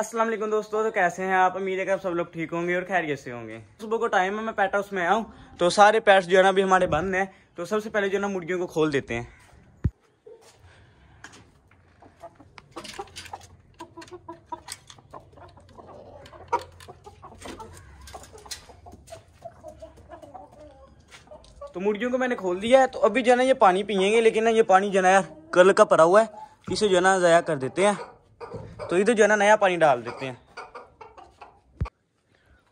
असलम दोस्तों तो कैसे हैं आप उम्मीद है कि आप सब लोग ठीक होंगे और खैरियत से होंगे सुबह को टाइम है मैं पैट हाउस में आऊँ तो सारे पैट्स जो है ना अभी हमारे बंद हैं तो सबसे पहले जो है ना मुर्गियों को खोल देते हैं तो मुर्गियों को मैंने खोल दिया है तो अभी जो है ना ये पानी पियेंगे लेकिन ना ये पानी जो है ना यार कल का पड़ा हुआ है इसे जो है ना ज़ाया कर देते हैं तो इधर जो है ना नया पानी डाल देते हैं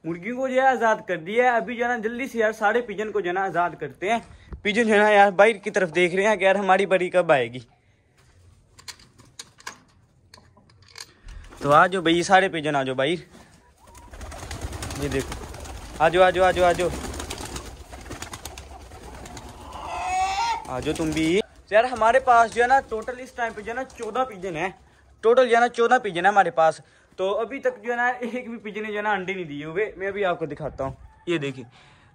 मुर्गियों को जो है आज़ाद कर दिया है अभी जो है ना जल्दी से यार सारे पिजन को जो है ना आज़ाद करते हैं पिजन जो है ना यार बाहर की तरफ देख रहे हैं कि यार हमारी बड़ी कब आएगी तो आज भाई सारे पिजन आ बाहर ये देखो आज आज आज आज आज तुम भी यार हमारे पास जो है ना टोटल इस टाइम पे जो है ना चौदह पिजन है टोटल जो है ना चौदह पिजन है हमारे पास तो अभी तक जो है ना एक भी पिजन ने जो है ना अंडे नहीं दिए हुए मैं अभी आपको दिखाता हूँ ये देखिए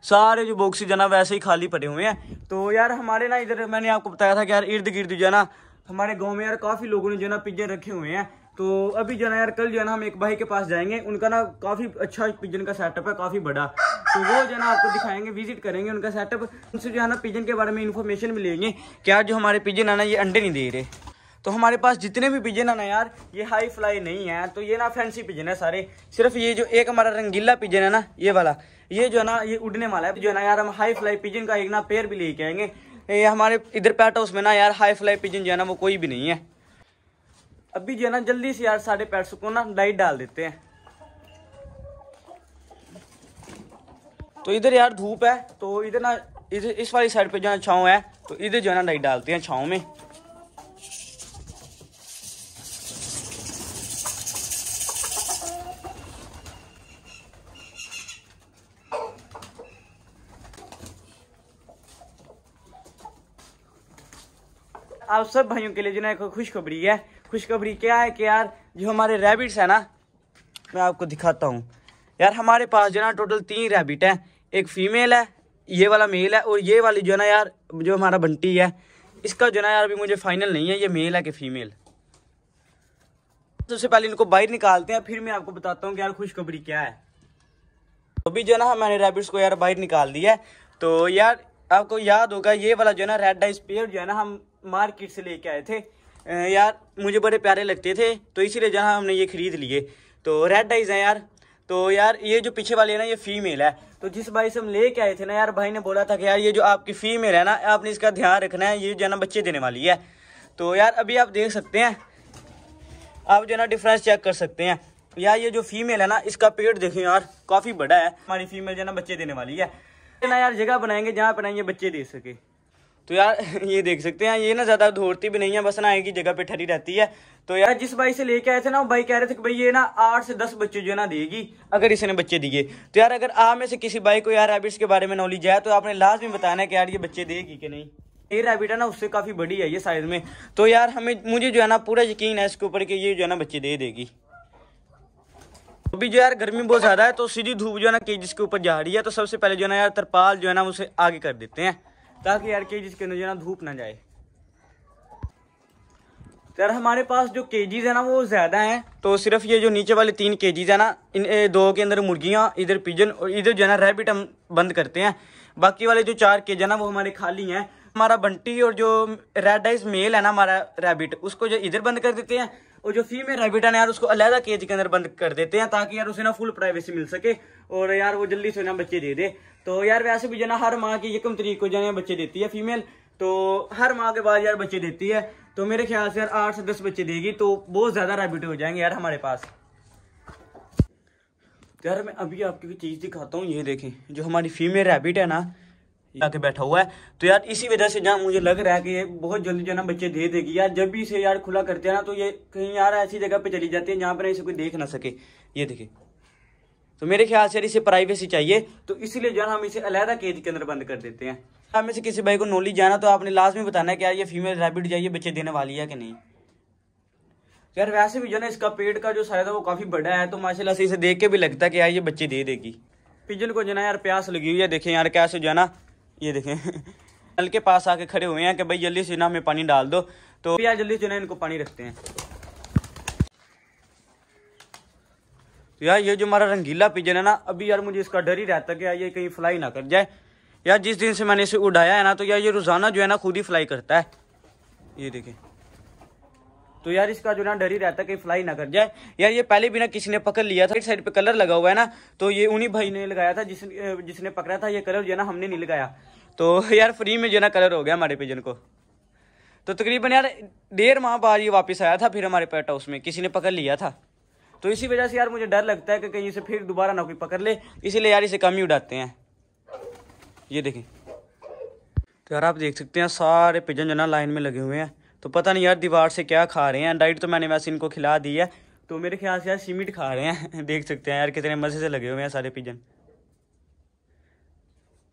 सारे जो बॉक्स है ना वैसे ही खाली पड़े हुए हैं तो यार हमारे ना इधर मैंने आपको बताया था कि यार इर्द गिर्द जो है ना हमारे गाँव में यार काफ़ी लोगों ने जो है ना पिजन रखे हुए हैं तो अभी जो है ना यार कल जो है ना हम एक भाई के पास जाएंगे उनका ना काफ़ी अच्छा पिजन का सेटअप है काफ़ी बड़ा तो वो जो है ना आपको दिखाएंगे विजिट करेंगे उनका सेटअप उनसे जो है ना पिजन के बारे में इन्फॉर्मेशन भी लेंगे क्या जो हमारे पिजन है ना ये अंडे नहीं दे रहे तो हमारे पास जितने भी पिजन है ना यार ये हाई फ्लाई नहीं है तो ये ना फैंसी पिजन है सारे सिर्फ ये जो एक हमारा रंगीला पिजन है ना ये वाला ये जो है ना ये उड़ने वाला है जो है ना यार हम हाई फ्लाई पिजन का एक ना पेड़ भी लेके आएंगे ये हमारे इधर पैट हाउस में ना यार हाई फ्लाई पिजन जो है ना वो कोई भी नहीं है अभी जो है ना जल्दी से यार सारे पैट्स को ना डाइट डाल देते हैं तो इधर यार धूप है तो इधर ना इधर इस वाली साइड पे जो है छाँव है तो इधर जो है ना लाइट डालते हैं छाँव में आप सब भाइयों के लिए जो ना खुशखबरी है खुशखबरी क्या है कि यार जो हमारे रैबिट्स हैं ना मैं आपको दिखाता हूँ यार हमारे पास जो ना टोटल तीन रैबिट हैं एक फीमेल है ये वाला मेल है और ये वाली जो है ना यार जो हमारा बंटी है इसका जो ना यार अभी मुझे फाइनल नहीं है ये मेल है कि फीमेल सबसे पहले इनको बाहर निकालते हैं फिर मैं आपको बताता हूँ कि यार खुशखबरी क्या है अभी तो जो ना हमारे रैबिट्स को यार बाहर निकाल दिया है तो यार आपको याद होगा ये वाला जो है ना रेड डाइस पेयर जो है ना हम मार्केट से लेके आए थे यार मुझे बड़े प्यारे लगते थे तो इसीलिए जहाँ हमने ये ख़रीद लिए तो रेड डाइज हैं यार तो यार ये जो पीछे वाली है ना ये फीमेल है तो जिस भाई से हम लेके आए थे ना यार भाई ने बोला था कि यार ये जो आपकी फीमेल है ना आपने इसका ध्यान रखना है ये जो है ना बच्चे देने वाली है तो यार अभी आप देख सकते हैं आप जो है ना डिफरेंस चेक कर सकते हैं यार ये जो फीमेल है ना इसका पेट देखो यार काफ़ी बड़ा है हमारी फीमेल जो है ना बच्चे देने वाली है ना यार जगह बनाएंगे जहाँ पर ये बच्चे दे सके तो यार ये देख सकते हैं ये ना ज़्यादा धोती भी नहीं है बस ना एक ही जगह पे ठहरी रहती है तो यार जिस भाई से लेके आए थे ना वो भाई कह रहे थे कि भाई ये ना आठ से दस बच्चे जो ना देगी अगर इसने बच्चे दिए तो यार अगर आप में से किसी भाई को यार रैबिट्स के बारे में नॉलेज आया तो आपने लास्ट में बताना है कि यार ये बच्चे देगी कि नहीं ये रैबिट है ना उससे काफ़ी बड़ी है ये साइज में तो यार हमें मुझे जो है ना पूरा यकीन है इसके ऊपर कि ये जो है ना बच्चे दे देगी अभी तो जो यार गर्मी बहुत ज़्यादा है तो सीधी धूप जो है ना केजिस के ऊपर जा रही है तो सबसे पहले जो है ना यार तरपाल जो है ना उसे आगे कर देते हैं ताकि यार जी के अंदर जो ना धूप ना जाए तो यार हमारे पास जो केजीज है ना वो ज़्यादा हैं तो सिर्फ ये जो नीचे वाले तीन केजीज है ना इन दो के अंदर मुर्गियाँ इधर पिजन और इधर जो है ना रेबिट हम बंद करते हैं बाकी वाले जो चार केज है ना वो हमारे खाली हैं हमारा बंटी और जो रेड राइस मेल है ना हमारा रेबिट उसको जो इधर बंद कर देते हैं और जो फीमेल रेबिटन है यार उसको अलहदा केज के अंदर बंद कर देते हैं ताकि यार उसे ना फुल प्राइवेसी मिल सके और यार वो जल्दी से ना बच्चे दे दे तो यार वैसे भी जो ना हर माँ की यकम तरीक को जो है बच्चे देती है फीमेल तो हर माँ के बाद यार बच्चे देती है तो मेरे ख्याल से यार आठ से दस बच्चे देगी तो बहुत ज़्यादा रेबिट हो जाएंगे यार हमारे पास यार मैं अभी आपकी चीज़ दिखाता हूँ ये देखें जो हमारी फीमेल रेबिट है ना आके बैठा हुआ है तो यार इसी वजह से जहाँ मुझे लग रहा है कि ये बहुत जल्दी जो ना बच्चे दे देगी यार जब भी इसे यार खुला करते हैं ना तो ये कहीं यार ऐसी जगह पे चली जाती है जहाँ पर इसे कोई देख ना सके ये देखे तो मेरे ख्याल से इसे प्राइवेसी चाहिए तो इसीलिए जो हम इसे अलहदा केज के अंदर बंद कर देते हैं हम इसे से किसी भाई को नॉलेज जाना तो आपने लास्ट में बताना है कि यार ये फीमेल रेबिड जाइए बच्चे देने वाली है कि नहीं यार वैसे भी जो ना इसका पेट का जो साइज है वो काफी बड़ा है तो माशाल्लाह से इसे देख के भी लगता है कि यार ये बच्चे दे देगी पिजन को जो ना यार प्यास लगी हुई है देखें यार कैसे जो है ना ये देखें नल के पास आके खड़े हुए हैं कि भाई जल्दी से ना हमें पानी डाल दो तो यार जल्दी से ना इनको पानी रखते हैं तो यार ये जो हमारा रंगीला पिजन है ना अभी यार मुझे इसका डर ही रहता कि यार ये कहीं फ्लाई ना कर जाए यार जिस दिन से मैंने इसे उड़ाया है ना तो यार ये रोज़ाना जो है ना खुद ही फ्लाई करता है ये देखें तो यार इसका जो ना डर ही रहता कि फ्लाई ना कर जाए यार ये पहले भी ना किसी ने पकड़ लिया था साइड पे कलर लगा हुआ है ना तो ये उन्हीं भाई ने लगाया था जिस जिसने पकड़ा था ये कलर जो ना हमने नहीं लगाया तो यार फ्री में जो ना कलर हो गया हमारे पिजन को तो तकरीबन यार डेढ़ माह बाद ये वापस आया था फिर हमारे पेट हाउस में किसी ने पकड़ लिया था तो इसी वजह से यार मुझे डर लगता है कि कहीं इसे फिर दोबारा ना कोई पकड़ ले इसीलिए यार इसे कम ही उड़ाते हैं ये देखें तो यार आप देख सकते हैं सारे पिजन जो ना लाइन में लगे हुए हैं तो पता नहीं यार दीवार से क्या खा रहे हैं डाइट तो मैंने वैसे इनको खिला दी है तो मेरे ख्याल से यार सीमिट खा रहे हैं देख सकते हैं यार कितने मज़े से लगे हुए हैं सारे पिजन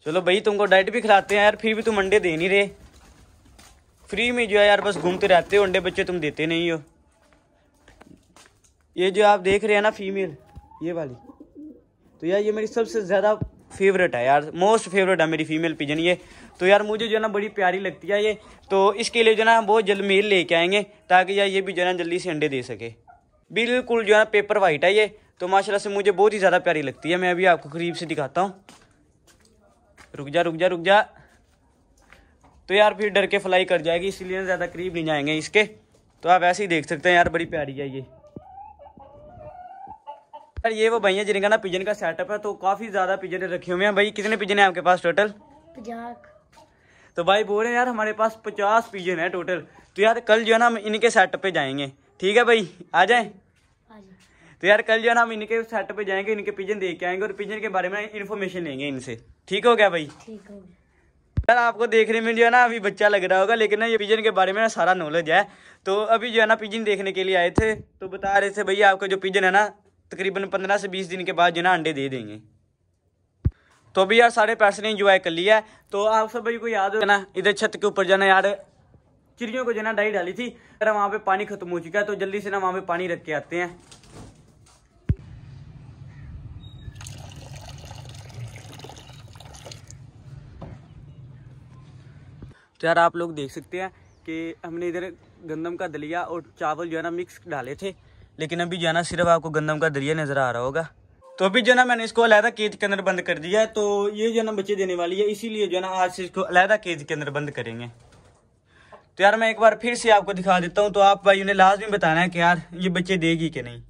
चलो भाई तुमको डाइट भी खिलाते हैं यार फिर भी तुम अंडे दे नहीं रहे फ्री में जो है यार बस घूमते रहते हो अंडे बच्चे तुम देते नहीं हो ये जो आप देख रहे हैं ना फीमेल ये वाली तो यार ये मेरी सबसे ज़्यादा फेवरेट है यार मोस्ट फेवरेट है मेरी फीमेल पिजन ये तो यार मुझे जो है ना बड़ी प्यारी लगती है ये तो इसके लिए जो है ना बहुत जल्द मेल लेके आएंगे ताकि यार ये भी जो है ना जल्दी से अंडे दे सके बिल्कुल जो है ना पेपर वाइट है ये तो माशाल्लाह से मुझे बहुत ही ज़्यादा प्यारी लगती है मैं अभी आपको करीब से दिखाता हूँ रुक जा रुक जा रुक जा तो यार फिर डर के फ्लाई कर जाएगी इसीलिए ज़्यादा करीब नहीं जाएंगे इसके तो आप ऐसे ही देख सकते हैं यार बड़ी प्यारी है ये सर ये वो भैया जिनका ना पिजन का सेटअप है तो काफी ज्यादा पिजन रखे हुए हैं भाई कितने पिजन है आपके पास टोटल तो भाई बोल रहे हैं यार हमारे पास पचास पिजन है टोटल तो यार कल जो है ना हम इनके सेटअप पे जाएंगे ठीक है भाई आ जाए तो यार कल जो है ना हम इनके सेटअप पे जाएंगे इनके पिजन देख के आएंगे और पिजन के बारे में इन्फॉर्मेशन लेंगे इनसे ठीक हो गया भाई यार सर आपको देखने में जो है ना अभी बच्चा लग रहा होगा लेकिन ना ये पिजन के बारे में ना सारा नॉलेज है तो अभी जो है ना पिजन देखने के लिए आए थे तो बता रहे थे भैया आपका जो पिजन है ना तकरीबन पंद्रह से बीस दिन के बाद जो ना अंडे दे देंगे तो अभी यार सारे पैसे ने इंजॉय कर लिया है तो आप भाई को याद हो ना इधर छत के ऊपर जाना यार चिड़ियों को जो ना डाई डाली थी अगर वहाँ पे पानी खत्म हो चुका है तो जल्दी से ना वहाँ पे पानी रख के आते हैं तो यार आप लोग देख सकते हैं कि हमने इधर गंदम का दलिया और चावल जो है ना मिक्स डाले थे लेकिन अभी जो है ना सिर्फ आपको गंदम का दरिया नज़र आ रहा होगा तो अभी जो है ना मैंने इसको अलहदा केज के अंदर बंद कर दिया है तो ये जो है ना बच्चे देने वाली है इसीलिए जो है ना आज से इसको अलहदा केज के अंदर बंद करेंगे तो यार मैं एक बार फिर से आपको दिखा देता हूँ तो आप भाई उन्हें लाजमी बताना है कि यार ये बच्चे देगी कि नहीं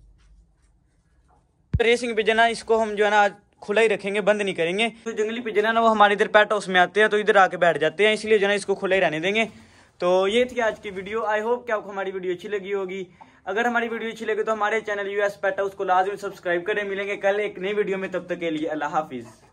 तो रेसिंग पे जो ना इसको हम जो है ना आज खुला ही रखेंगे बंद नहीं करेंगे तो जंगली पे है ना वो हमारे इधर पेट हाउस में आते हैं तो इधर आके बैठ जाते हैं इसलिए जो है ना इसको खुला ही रहने देंगे तो ये थी आज की वीडियो आई होप कि आपको हमारी वीडियो अच्छी लगी होगी अगर हमारी वीडियो अच्छी लगे तो हमारे चैनल यूएस पैटा उसको लाजमी सब्सक्राइब करें मिलेंगे कल एक नई वीडियो में तब तक के लिए अल्लाह हाफिज़